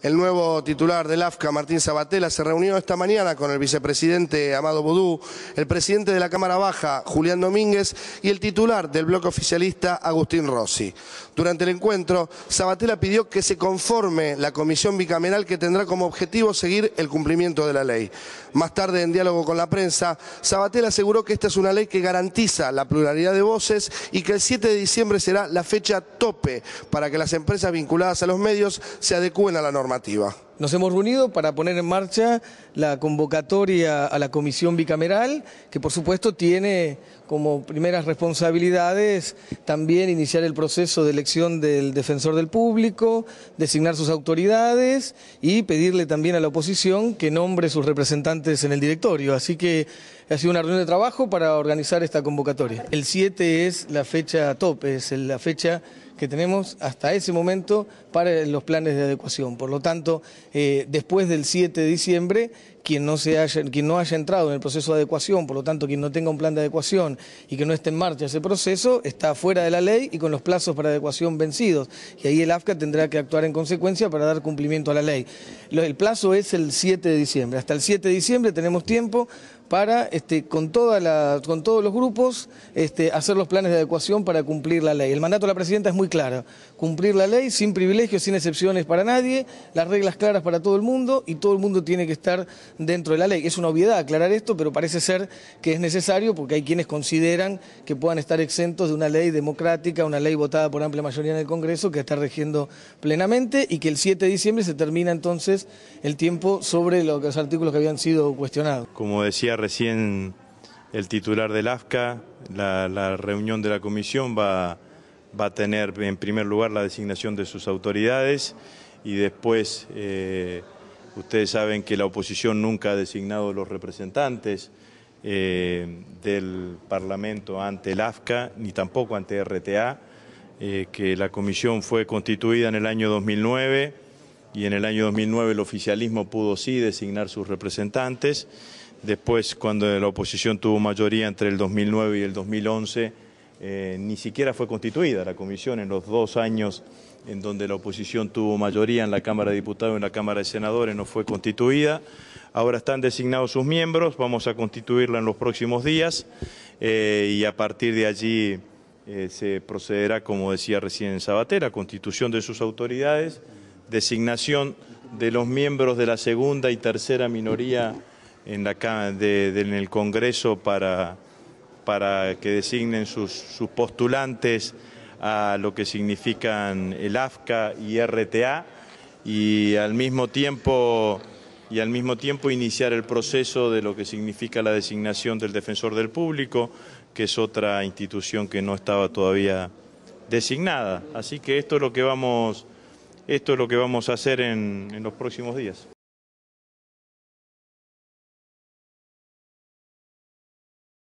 El nuevo titular del AFCA, Martín Sabatella, se reunió esta mañana con el vicepresidente Amado Boudou, el presidente de la Cámara Baja, Julián Domínguez, y el titular del bloque oficialista, Agustín Rossi. Durante el encuentro, Sabatella pidió que se conforme la comisión bicameral que tendrá como objetivo seguir el cumplimiento de la ley. Más tarde, en diálogo con la prensa, Sabatella aseguró que esta es una ley que garantiza la pluralidad de voces y que el 7 de diciembre será la fecha tope para que las empresas vinculadas a los medios se adecúen a la norma normativa. Nos hemos reunido para poner en marcha la convocatoria a la comisión bicameral, que por supuesto tiene como primeras responsabilidades también iniciar el proceso de elección del defensor del público, designar sus autoridades y pedirle también a la oposición que nombre sus representantes en el directorio. Así que ha sido una reunión de trabajo para organizar esta convocatoria. El 7 es la fecha tope, es la fecha que tenemos hasta ese momento para los planes de adecuación. Por lo tanto, eh, después del 7 de diciembre, quien no, se haya, quien no haya entrado en el proceso de adecuación, por lo tanto, quien no tenga un plan de adecuación y que no esté en marcha ese proceso, está fuera de la ley y con los plazos para adecuación vencidos. Y ahí el AFCA tendrá que actuar en consecuencia para dar cumplimiento a la ley. El plazo es el 7 de diciembre. Hasta el 7 de diciembre tenemos tiempo para, este, con, todos los grupos, este, hacer los planes de adecuación para cumplir la ley. El mandato de la Presidenta es muy claro, cumplir la ley sin privilegios, sin excepciones para nadie, las reglas claras para todo el mundo y todo el mundo tiene que estar dentro de la ley. Es una obviedad aclarar esto, pero parece ser que es necesario porque hay quienes consideran que puedan estar exentos de una ley democrática, una ley votada por amplia mayoría en el Congreso que está regiendo plenamente y que el 7 de diciembre se termina entonces el tiempo sobre los artículos que habían sido cuestionados. Como decía recién el titular del AFCA, la, reunión de la comisión va, a tener en primer lugar la designación de sus autoridades y después eh, ustedes saben que la oposición nunca ha designado los representantes eh, del Parlamento ante el AFCA ni tampoco ante RTA, eh, que la comisión fue constituida en el año 2009 y en el año 2009 el oficialismo pudo sí designar sus representantes. Después, cuando la oposición tuvo mayoría entre el 2009 y el 2011, eh, ni siquiera fue constituida la comisión en los dos años en donde la oposición tuvo mayoría en la Cámara de Diputados y en la Cámara de Senadores, no fue constituida. Ahora están designados sus miembros, vamos a constituirla en los próximos días eh, y a partir de allí eh, se procederá, como decía recién Sabatera, constitución de sus autoridades designación de los miembros de la segunda y tercera minoría en, la, el Congreso para, para que designen sus, sus, postulantes a lo que significan el AFCA y RTA y al mismo tiempo y al mismo tiempo iniciar el proceso de lo que significa la designación del defensor del público, que es otra institución que no estaba todavía designada. Así que esto es lo que vamos esto es lo que vamos a hacer en, los próximos días.